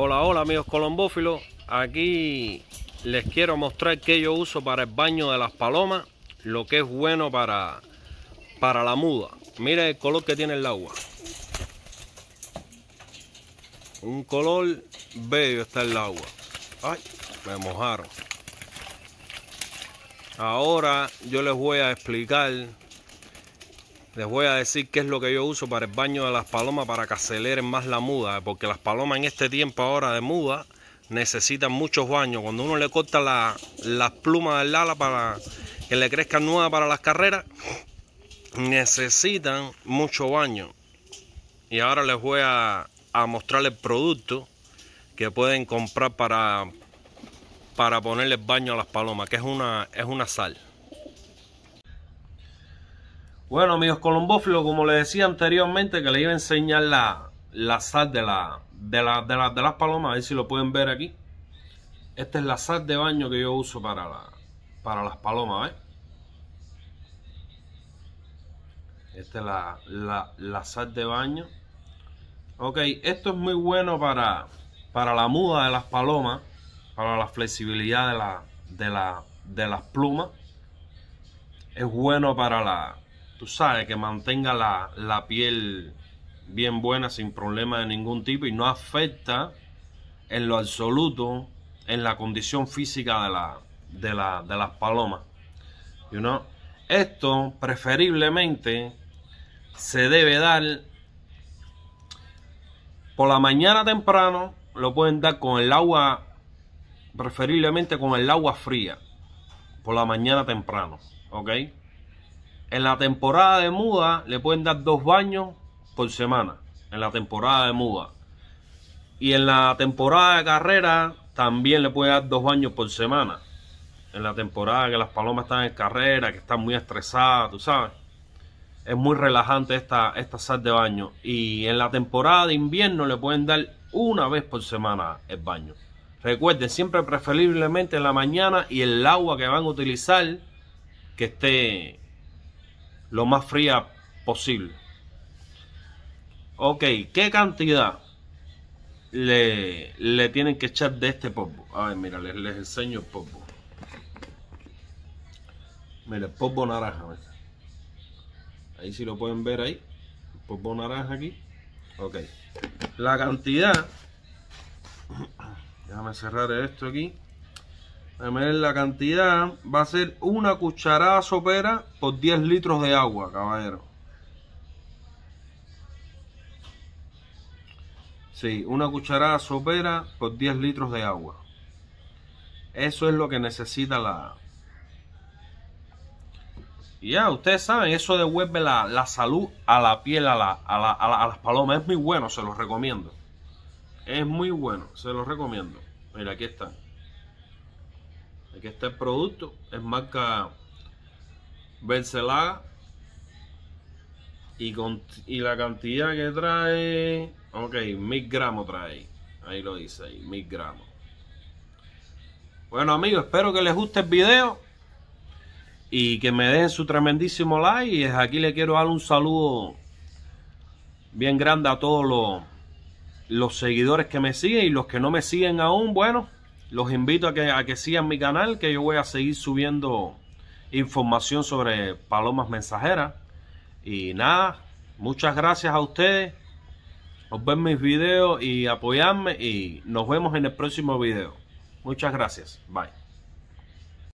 Hola, hola amigos colombófilos. Aquí les quiero mostrar que yo uso para el baño de las palomas, lo que es bueno para, para la muda. mire el color que tiene el agua. Un color bello está el agua. Ay, me mojaron. Ahora yo les voy a explicar les voy a decir qué es lo que yo uso para el baño de las palomas para que aceleren más la muda, eh, porque las palomas en este tiempo ahora de muda necesitan muchos baños. Cuando uno le corta las plumas del ala para que le crezcan nuevas para las carreras, necesitan mucho baño. Y ahora les voy a, mostrar el producto que pueden comprar para, para ponerle baño a las palomas, que es una, es una sal. Bueno amigos colombófilos, como les decía anteriormente que les iba a enseñar la, la sal de, la, de, las palomas, a ver si lo pueden ver aquí. Esta es la sal de baño que yo uso para, la, para las palomas, Esta es la, sal de baño. Ok, esto es muy bueno para, para la muda de las palomas, para la flexibilidad de, la, de, de las plumas. Es bueno para la, tú sabes, que mantenga la, piel bien buena, sin problema de ningún tipo y no afecta en lo absoluto en la condición física de, la, de, de las palomas. You Esto preferiblemente se debe dar por la mañana temprano, lo pueden dar con el agua, preferiblemente con el agua fría, por la mañana temprano, ¿ok? En la temporada de muda le pueden dar dos baños por semana. En la temporada de muda. Y en la temporada de carrera también le puede dar dos baños por semana. En la temporada que las palomas están en carrera, que están muy estresadas, tú sabes. Es muy relajante esta, esta sal de baño. Y en la temporada de invierno le pueden dar una vez por semana el baño. Recuerden, siempre preferiblemente en la mañana y el agua que van a utilizar que esté lo más fría posible. Ok, ¿qué cantidad le, tienen que echar de este polvo? A ver, mira, les, enseño el polvo. Mira, el polvo naranja. Ahí si sí lo pueden ver ahí. El polvo naranja aquí. Ok. La cantidad. Déjame cerrar esto aquí la cantidad. Va a ser una cucharada sopera por 10 litros de agua, caballero. Sí, una cucharada sopera por 10 litros de agua. Eso es lo que necesita la... ya, ustedes saben, eso devuelve la, la salud a la piel, a, la, a, la, a, a las palomas. Es muy bueno, se los recomiendo. Es muy bueno, se los recomiendo. Mira, aquí está que está el producto, es marca Bercelaga. Y, con, la cantidad que trae, ok, mil gramos trae. Ahí lo dice, mil gramos. Bueno amigos, espero que les guste el video y que me dejen su tremendísimo like. Y aquí le quiero dar un saludo bien grande a todos los, los seguidores que me siguen y los que no me siguen aún. Bueno, los invito a que, a que sigan mi canal, que yo voy a seguir subiendo información sobre palomas mensajeras. Y nada, muchas gracias a ustedes por ver mis videos y apoyarme y nos vemos en el próximo video. Muchas gracias. Bye.